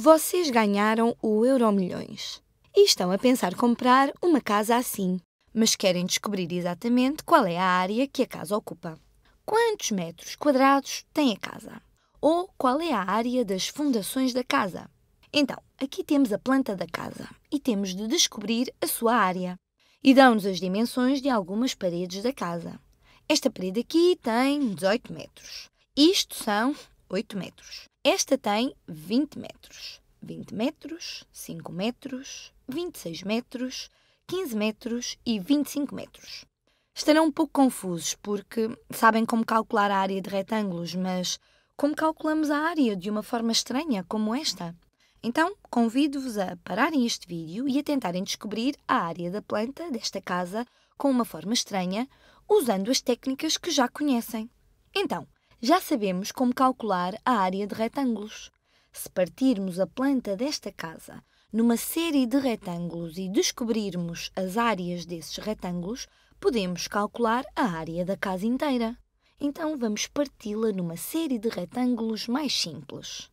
Vocês ganharam o Euro Milhões e estão a pensar comprar uma casa assim, mas querem descobrir exatamente qual é a área que a casa ocupa. Quantos metros quadrados tem a casa? Ou qual é a área das fundações da casa? Então, aqui temos a planta da casa e temos de descobrir a sua área. E dão-nos as dimensões de algumas paredes da casa. Esta parede aqui tem 18 metros. Isto são 8 metros. Esta tem 20 metros. 20 metros, 5 metros, 26 metros, 15 metros e 25 metros. Estarão um pouco confusos porque sabem como calcular a área de retângulos, mas como calculamos a área de uma forma estranha como esta? Então, convido-vos a pararem este vídeo e a tentarem descobrir a área da planta desta casa com uma forma estranha, usando as técnicas que já conhecem. Então, já sabemos como calcular a área de retângulos. Se partirmos a planta desta casa numa série de retângulos e descobrirmos as áreas desses retângulos, podemos calcular a área da casa inteira. Então vamos parti-la numa série de retângulos mais simples.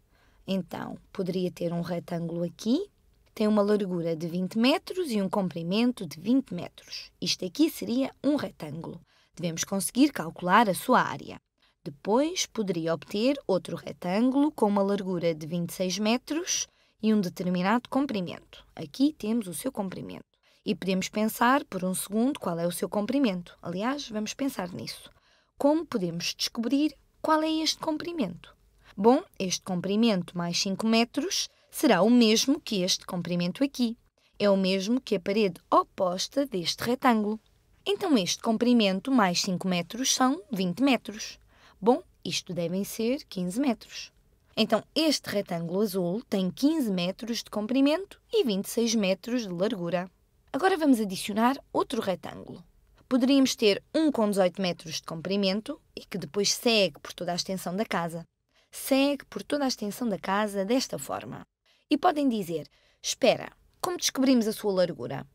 Então, poderia ter um retângulo aqui, tem uma largura de 20 metros e um comprimento de 20 metros. Isto aqui seria um retângulo. Devemos conseguir calcular a sua área. Depois poderia obter outro retângulo com uma largura de 26 metros e um determinado comprimento. Aqui temos o seu comprimento. E podemos pensar por um segundo qual é o seu comprimento. Aliás, vamos pensar nisso. Como podemos descobrir qual é este comprimento? Bom, este comprimento mais 5 metros será o mesmo que este comprimento aqui. É o mesmo que a parede oposta deste retângulo. Então, este comprimento mais 5 metros são 20 metros. Bom, isto devem ser 15 metros. Então, este retângulo azul tem 15 metros de comprimento e 26 metros de largura. Agora vamos adicionar outro retângulo. Poderíamos ter um com 18 metros de comprimento e que depois segue por toda a extensão da casa. Segue por toda a extensão da casa desta forma. E podem dizer: Espera, como descobrimos a sua largura?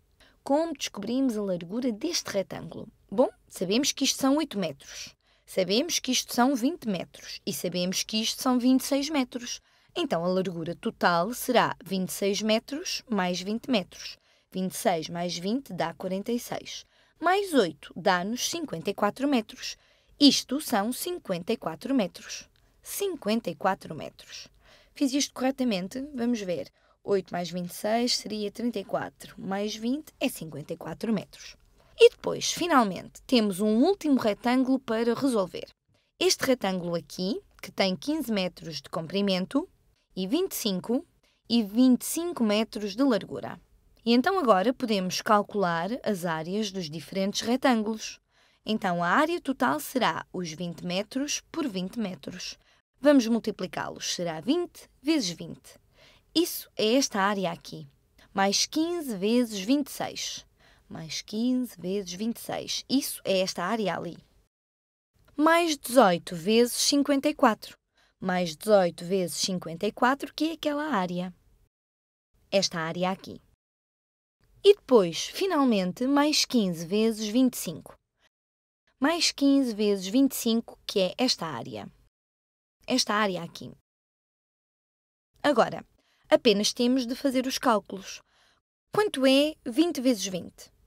Como descobrimos a largura deste retângulo? Bom, sabemos que isto são 8 metros. Sabemos que isto são 20 metros e sabemos que isto são 26 metros. Então a largura total será 26 metros mais 20 metros. 26 mais 20 dá 46. Mais 8 dá-nos 54 metros. Isto são 54 metros. 54 metros. Fiz isto corretamente? Vamos ver. 8 mais 26 seria 34. Mais 20 é 54 metros. E depois, finalmente, temos um último retângulo para resolver. Este retângulo aqui, que tem 15 metros de comprimento e 25 e 25 metros de largura. E então agora podemos calcular as áreas dos diferentes retângulos. Então a área total será os 20 metros por 20 metros. Vamos multiplicá-los, será 20 vezes 20. Isso é esta área aqui, mais 15 vezes 26 mais 15 vezes 26. Isso é esta área ali. Mais 18 vezes 54. Mais 18 vezes 54, que é aquela área. Esta área aqui. E depois, finalmente, mais 15 vezes 25. Mais 15 vezes 25, que é esta área. Esta área aqui. Agora, apenas temos de fazer os cálculos. Quanto é 20 vezes 20?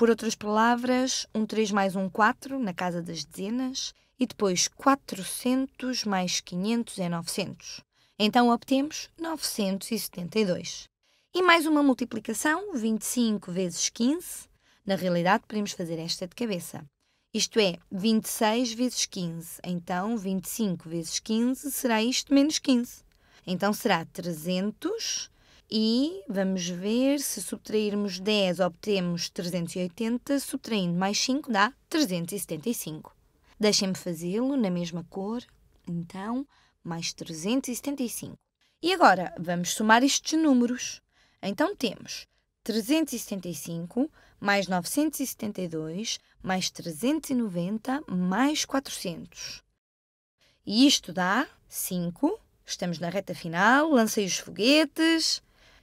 Por outras palavras, um 3 mais um 4 na casa das dezenas e depois 400 mais 500 é 900. Então obtemos 972. E mais uma multiplicação, 25 vezes 15. Na realidade, podemos fazer esta de cabeça. Isto é, 26 vezes 15. Então, 25 vezes 15 será isto menos 15. Então, será 300 e vamos ver se subtrairmos 10 obtemos 380, subtraindo mais 5 dá 375. Deixem-me fazê-lo na mesma cor, então, mais 375. E agora vamos somar estes números. Então temos 375 mais 972 mais 390 mais 400. E isto dá 5. Estamos na reta final, lancei os foguetes.